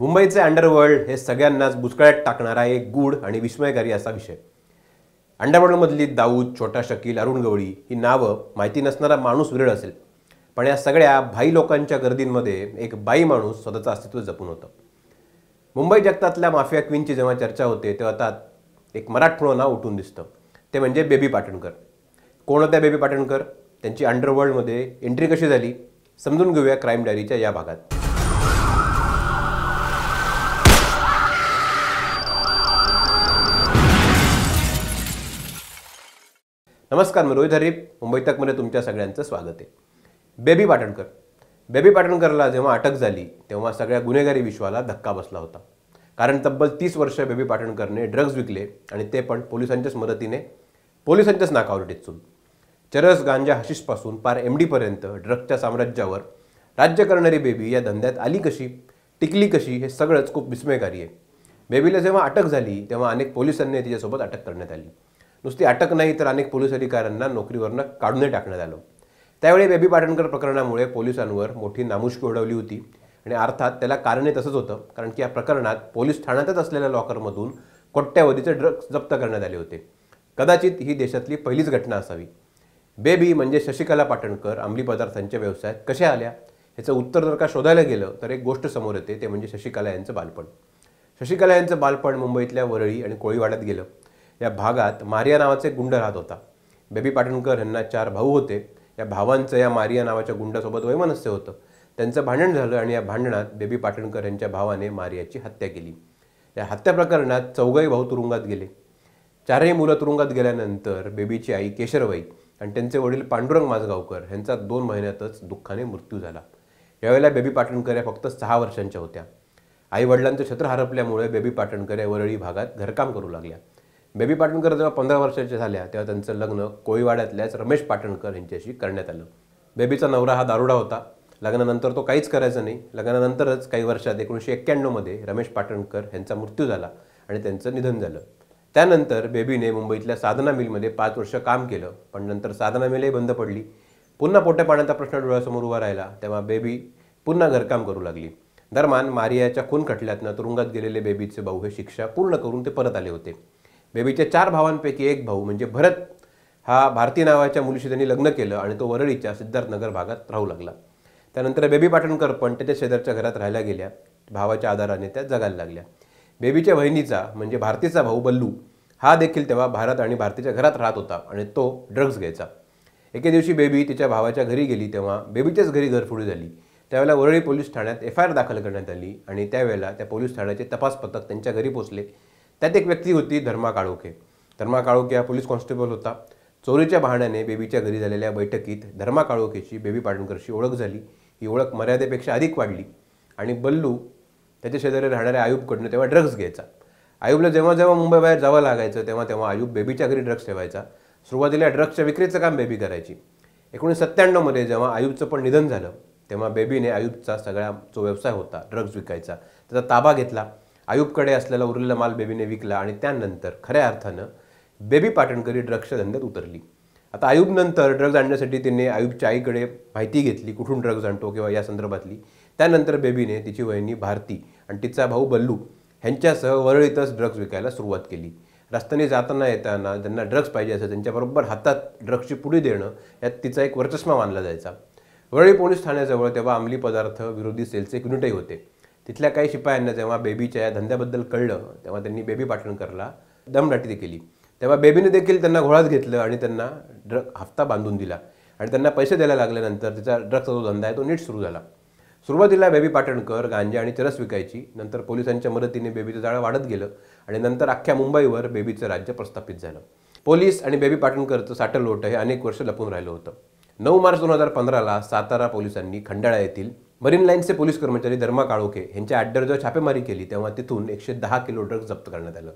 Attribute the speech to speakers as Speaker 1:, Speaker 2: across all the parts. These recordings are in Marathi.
Speaker 1: मुंबईचे अंडरवर्ल्ड हे सगळ्यांनाच बुचकळ्यात टाकणारा एक गूढ आणि विस्मयकारी असा विषय अंडरवर्ल्डमधली दाऊद छोटा शकील अरुण गवळी ही नावं माहिती नसणारा माणूस विरळ असेल पण या सगळ्या भाई लोकांच्या गर्दींमध्ये एक बाई माणूस स्वतःचं अस्तित्व जपून होतं मुंबई जगतातल्या माफिया क्वीनची जेव्हा चर्चा होते तेव्हा त्यात एक मराठमोळं नाव उठून दिसतं ते म्हणजे बेबी पाटणकर कोण होत्या बेबी पाटणकर त्यांची अंडरवर्ल्डमध्ये एंट्री कशी झाली समजून घेऊया क्राईम डायरीच्या या भागात नमस्कार मी रोहित हरीप मुंबई तकमध्ये तुमच्या सगळ्यांचं स्वागत आहे बेबी पाटणकर बेबी पाटणकरला जेव्हा अटक झाली तेव्हा सगळ्या गुन्हेगारी विश्वाला धक्का बसला होता कारण तब्बल तीस वर्ष बेबी पाटणकरने ड्रग्ज विकले आणि ते पण पोलिसांच्याच मदतीने पोलिसांच्याच नाकावर टिचून चरस गांजा हशीसपासून पार एम डीपर्यंत ड्रग्जच्या साम्राज्यावर राज्य करणारी बेबी या धंद्यात आली कशी टिकली कशी हे सगळंच खूप विस्मयकारी आहे बेबीला जेव्हा अटक झाली तेव्हा अनेक पोलिसांनी तिच्यासोबत अटक करण्यात आली नुसती अटक नाही तर अनेक पोलीस अधिकाऱ्यांना नोकरीवरनं काढूनही टाकण्यात आलं त्यावेळी बेबी पाटणकर प्रकरणामुळे पोलिसांवर मोठी नामुष्की ओढवली होती आणि अर्थात त्याला कारणही तसंच होतं कारण की या प्रकरणात पोलीस ठाण्यातच असलेल्या लॉकरमधून कोट्यावधीचे ड्रग्ज जप्त करण्यात आले होते कदाचित ही देशातली पहिलीच घटना असावी बेबी म्हणजे शशिकला पाटणकर अंमली पदार्थांच्या व्यवसायात कशा आल्या ह्याचं उत्तर जर का शोधायला गेलं तर एक गोष्ट समोर येते ते म्हणजे शशिकला यांचं बालपण शशिकला यांचं बालपण मुंबईतल्या वरळी आणि कोळीवाड्यात गेलं या भागात मारिया नावाचे गुंड राहत होता बेबी पाटणकर यांना चार भाऊ होते या भावांचं या मारिया नावाच्या गुंडासोबत वैमनस्य होतं त्यांचं भांडण झालं आणि या भांडणात बेबी पाटणकर यांच्या भावाने मारियाची हत्या केली या हत्या प्रकरणात चौघही भाऊ तुरुंगात गेले चारही मुलं तुरुंगात गेल्यानंतर बेबीची आई केशरबाई आणि त्यांचे वडील पांडुरंग माजगावकर यांचा दोन महिन्यातच दुःखाने मृत्यू झाला यावेळेला बेबी पाटणकर या फक्त सहा वर्षांच्या होत्या आई वडिलांचं छत्र हरपल्यामुळे बेबी पाटणकर या वरळी भागात घरकाम करू लागल्या बेबी पाटणकर जेव्हा पंधरा वर्षाच्या झाल्या तेव्हा त्यांचं लग्न कोळीवाड्यातल्याच रमेश पाटणकर यांच्याशी करण्यात आलं बेबीचा नवरा हा दारुडा होता लग्नानंतर तो काहीच करायचा नाही लग्नानंतरच काही वर्षात एकोणीसशे एक्क्याण्णवमध्ये रमेश पाटणकर यांचा मृत्यू झाला आणि त्यांचं निधन झालं त्यानंतर बेबीने मुंबईतल्या साधना मिलमध्ये पाच वर्ष काम केलं पण नंतर साधना मिलही बंद पडली पुन्हा पोट्या पाण्याचा प्रश्न डोळ्यासमोर उभा राहिला तेव्हा बेबी पुन्हा घरकाम करू लागली दरम्यान मारियाच्या खून खटल्यातनं तुरुंगात गेलेले बेबीचे भाऊ हे शिक्षा पूर्ण करून ते परत आले होते बेबीच्या चार भावांपैकी एक भाऊ म्हणजे भरत हा भारती नावाच्या मुलीशी त्यांनी लग्न केलं आणि तो वरळीच्या सिद्धार्थनगर भागात राहू लागला त्यानंतर बेबी पाटणकर पण त्याच्या शेजारच्या घरात राहायला गेल्या भावाच्या आधाराने त्या जगायला लागल्या बेबीच्या वहिनीचा म्हणजे भारतीचा भाऊ बल्लू हा देखील तेव्हा भारत आणि भारतीच्या घरात राहत होता आणि तो ड्रग्ज घ्यायचा एके दिवशी बेबी तिच्या भावाच्या घरी गेली तेव्हा बेबीच्याच घरी घरफोडी झाली त्यावेळेला वरळी पोलीस ठाण्यात एफ आय आर दाखल करण्यात आली आणि त्यावेळेला त्या पोलीस ठाण्याचे तपास पथक त्यांच्या घरी पोचले त्यात एक व्यक्ती होती धर्मा काळोखे धर्मा काळोखे हा पोलीस कॉन्स्टेबल होता चोरीच्या बहाण्याने बेबीच्या घरी झालेल्या बैठकीत धर्मा काळोखेची बेबी पाटणकरशी ओळख झाली ही ओळख मर्यादेपेक्षा अधिक वाढली आणि बल्लू त्याच्या शेजारी राहणाऱ्या आयुबकडनं तेव्हा ड्रग्ज घ्यायचा आयुबला जेव्हा जेव्हा मुंबईबाहेर जावं लागायचं तेव्हा तेव्हा आयुब बेबीच्या घरी ड्रग्ज ठेवायचा सुरुवातीला ड्रग्जच्या विक्रीचं काम बेबी करायची एकोणीसशे सत्त्याण्णवमध्ये जेव्हा आयुबचं पण निधन झालं तेव्हा बेबीने आयुबचा सगळा जो व्यवसाय होता ड्रग्ज विकायचा त्याचा ताबा घेतला आयुबकडे असलेला उरलेला माल बेबीने विकला आणि त्यानंतर खऱ्या अर्थानं बेबी पाटणकरी ड्रग्सच्या धंद्यात उतरली आता आयुबनंतर ड्रग्ज आणण्यासाठी तिने आयुबच्या आईकडे माहिती घेतली कुठून ड्रग्ज आणतो किंवा या संदर्भातली त्यानंतर बेबीने तिची वहिनी भारती आणि तिचा भाऊ बल्लू ह्यांच्यासह वरळीतच ड्रग्ज विकायला सुरुवात केली रस्त्याने जाताना येताना ज्यांना ड्रग्ज पाहिजे असेल त्यांच्याबरोबर हातात ड्रग्जची पुडी देणं यात तिचा एक वर्चस्मा मानला जायचा वरळी पोलीस ठाण्याजवळ तेव्हा अंमली पदार्थ विरोधी सेलचे एक युनिटही होते तिथल्या काही शिपायांना जेव्हा बेबीच्या या धंद्याबद्दल कळलं तेव्हा त्यांनी बेबी पाठवण करला दमदाटी केली तेव्हा बेबीने देखील त्यांना घोळाच घेतलं आणि त्यांना ड्रग हफ्ता बांधून दिला आणि त्यांना पैसे द्यायला लागल्यानंतर तिचा ड्रगचा जो धंदा आहे तो नीट सुरू झाला सुरुवातीला बेबी पाटणकर गांजा आणि चरस विकायची नंतर पोलिसांच्या मदतीने बेबीचं जाळं वाढत गेलं आणि नंतर अख्ख्या मुंबईवर बेबीचं राज्य प्रस्थापित झालं पोलीस आणि बेबी पाटणकरचं साठं लोट हे अनेक वर्ष लपून राहिलं होतं नऊ मार्च दोन हजार पंधराला सातारा पोलिसांनी खंडाळा येथील मरीन लाईन्सचे पोलीस कर्मचारी धर्मा काळोखे यांच्या अड्डर जेव्हा छापेमारी केली तेव्हा तिथून एकशे दहा किलो ड्रग जप्त करण्यात आलं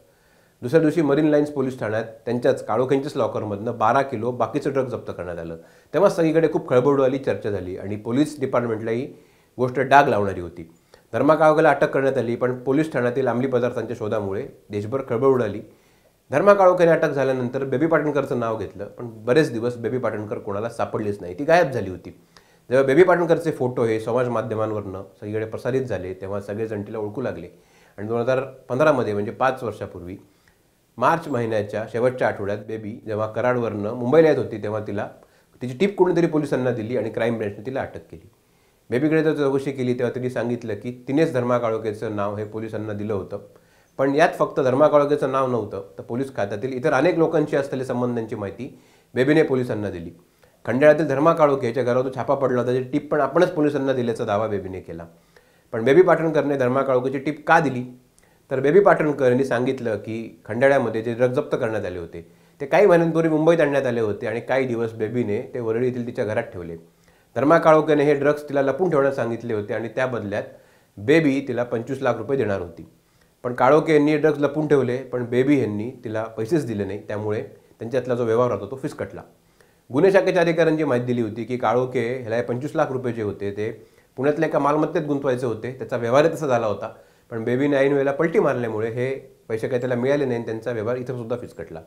Speaker 1: दुसऱ्या दिवशी मरीन लाईन्स पोलीस ठाण्यात त्यांच्याच काळोखेंच्याच लॉकरमधनं बारा किलो बाकीचं ड्रग जप्त करण्यात आलं तेव्हा सगळीकडे खूप आली चर्चा झाली आणि पोलीस डिपार्टमेंटलाही गोष्ट डाग लावणारी होती धर्मा काळोखेला अटक करण्यात आली पण पोलीस ठाण्यातील अंमली पदार्थांच्या शोधामुळे देशभर खळबळ उडाली धर्मा काळोखेने अटक झाल्यानंतर बेबी पाटणकरचं नाव घेतलं पण बरेच दिवस बेबी पाटणकर कोणाला सापडलीच नाही ती गायब झाली होती जेव्हा बेबी पाटणकरचे फोटो हे समाज माध्यमांवरनं सगळीकडे प्रसारित झाले तेव्हा सगळेजण तिला ओळखू लागले आणि दोन हजार पंधरामध्ये म्हणजे पाच वर्षापूर्वी मार्च महिन्याच्या शेवटच्या आठवड्यात बेबी जेव्हा कराडवरनं मुंबईला येत होती तेव्हा तिला तिची टीप कोणीतरी पोलिसांना दिली आणि क्राईम ब्रँचने तिला अटक केली बेबीकडे जर चौकशी केली तेव्हा तिने सांगितलं की तिनेच धर्मा काळोकेचं नाव हे पोलिसांना दिलं होतं पण यात फक्त धर्मा काळोकेचं नाव नव्हतं तर पोलीस खात्यातील इतर अनेक लोकांशी असलेल्या संबंधांची माहिती बेबीने पोलिसांना दिली खंडाळ्यातील धर्मा काळोखे याच्या घरावर छापा पडला होता त्याची टीप पण आपणच पोलिसांना दिल्याचा दावा बेबीने केला पण बेबी पाटणकरने धर्मा काळोखेची टीप का दिली तर बेबी पाटणकर यांनी सांगितलं की खंडाळ्यामध्ये जे ड्रग जप्त करण्यात आले होते ते काही महिन्यांपूर्वी मुंबईत आणण्यात आले होते आणि काही दिवस बेबीने ते वरळीतील तिच्या घरात ठेवले धर्मा काळोखेने हे ड्रग्स तिला लपून ठेवण्यास सांगितले होते आणि त्या बदल्यात बेबी तिला पंचवीस लाख रुपये देणार होती पण काळोखे यांनी ड्रग्ज लपून ठेवले पण बेबी यांनी तिला पैसेच दिले नाही त्यामुळे त्यांच्यातला जो व्यवहार होता तो फिसकटला गुन्हे शाखेच्या अधिकाऱ्यांची माहिती दिली होती की काळोखे ह्याला पंचवीस लाख रुपये जे होते ते पुण्यातल्या एका मालमत्तेत गुंतवायचे होते त्याचा व्यवहार तसा झाला होता पण बेबीने ऐन वेळेला पलटी मारल्यामुळे हे पैसे काही त्याला मिळाले नाही त्यांचा व्यवहार इथं सुद्धा फिसकटला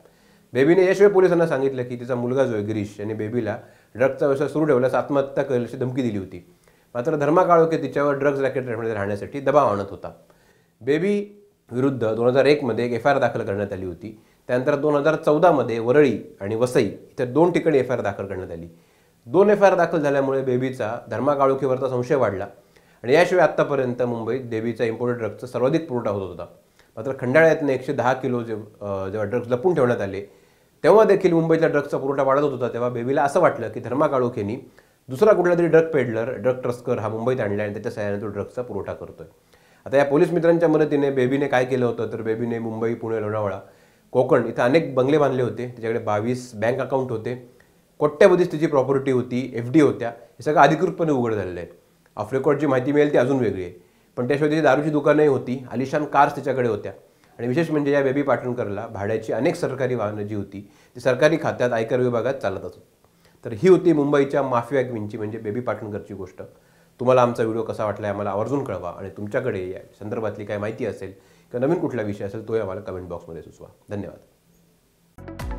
Speaker 1: बेबीने यशवे पोलिसांना सांगितलं की तिचा मुलगा जो आहे गिरीश यांनी बेबीला ड्रग्जचा व्यवसाय सुरू ठेवल्यास आत्महत्या करेल अशी धमकी दिली होती मात्र धर्मा काळोखे तिच्यावर ड्रग्ज रॅकेटमध्ये राहण्यासाठी दबाव आणत होता बेबी विरुद्ध दोन हजार एकमध्ये एक एफ आय आर दाखल करण्यात आली होती त्यानंतर दोन हजार चौदामध्ये वरळी आणि वसई इथं दोन ठिकाणी एफ आय आर दाखल करण्यात आली दोन एफ आय आर दाखल झाल्यामुळे बेबीचा धर्मा संशय वाढला आणि याशिवाय आत्तापर्यंत मुंबईत बेबीचा इम्पोर्टेड ड्रग्जचा सर्वाधिक पुरवठा होत होता मात्र खंडाळ्यातनं एकशे दहा किलो जे जेव्हा ड्रग्ज लपून ठेवण्यात आले तेव्हा देखील मुंबईतला ड्रग्जचा पुरवठा वाढत होता तेव्हा बेबीला असं वाटलं की धर्मा दुसरा कुठला तरी ड्रग पेडलर ड्रग ट्रस्कर हा मुंबईत आणला आणि त्याच्या सहाय्याने तो ड्रग्जचा पुरवठा करतोय आता या पोलीस मित्रांच्या मदतीने बेबीने काय केलं होतं तर बेबीने मुंबई पुणे लोणावळा कोकण इथं अनेक बंगले बांधले होते त्याच्याकडे बावीस बँक अकाउंट होते कोट्यावधीच त्याची प्रॉपर्टी होती एफ डी होत्या हे सगळं अधिकृतपणे उघड झालेलं आहे ऑफ रेकॉर्डची माहिती मिळेल ती अजून वेगळी आहे पण त्याशिवाय त्याची दारूची दुकानंही होती आलिशान कार्स त्याच्याकडे होत्या आणि विशेष म्हणजे या बेबी पाटणकरला भाड्याची अनेक सरकारी वाहनं जी होती ती सरकारी खात्यात आयकर विभागात चालत असत तर ही होती मुंबईच्या माफिया क्विंची म्हणजे बेबी पाटणकरची गोष्ट तुम्हाला आमचा व्हिडिओ कसा वाटला आहे आम्हाला आवर्जून कळवा आणि तुमच्याकडे या संदर्भातली काय माहिती असेल का नवीन कुठला विषय असेल तोही आम्हाला कमेंट बॉक्समध्ये सुचवा धन्यवाद